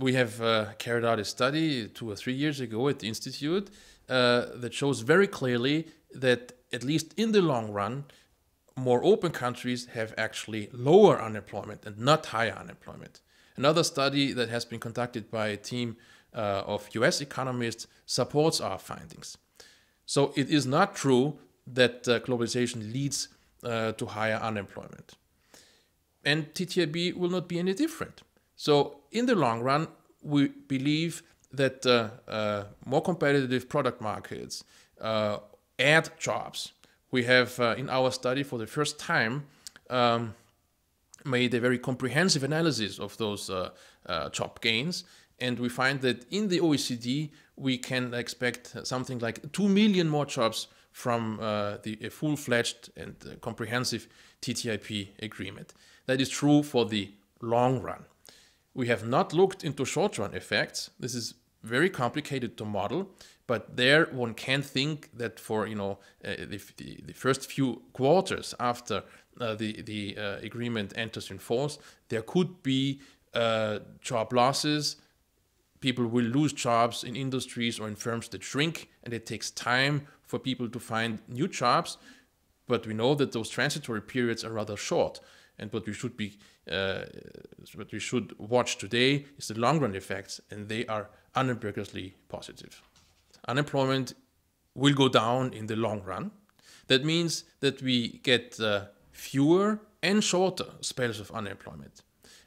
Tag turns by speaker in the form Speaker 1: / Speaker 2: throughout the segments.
Speaker 1: we have uh, carried out a study two or three years ago at the institute uh, that shows very clearly that at least in the long run, more open countries have actually lower unemployment and not higher unemployment. Another study that has been conducted by a team uh, of US economists supports our findings. So it is not true that uh, globalization leads uh, to higher unemployment. And TTIB will not be any different so in the long run, we believe that uh, uh, more competitive product markets uh, add jobs. We have in our study for the first time um, made a very comprehensive analysis of those job gains and we find that in the OECD we can expect something like 2 million more jobs from uh, the full-fledged and comprehensive TTIP agreement. That is true for the long run. We have not looked into short run effects. This is very complicated to model, but there one can think that for you know uh, the, the, first few quarters after uh, the the uh, agreement enters in force, there could be uh, job losses. People will lose jobs in industries or in firms that shrink, and it takes time for people to find new jobs. But we know that those transitory periods are rather short. And what we should be, uh, what we should watch today is the long run effects, and they are unambiguously positive. Unemployment will go down in the long run. That means that we get uh, fewer and shorter spells of unemployment.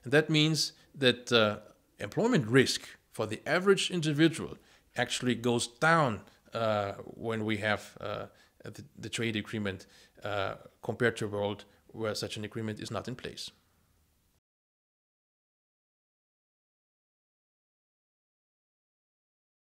Speaker 1: And that means that uh, employment risk for the average individual actually goes down uh, when we have uh, the, the, trade agreement uh, compared to a world where such an agreement is not in place.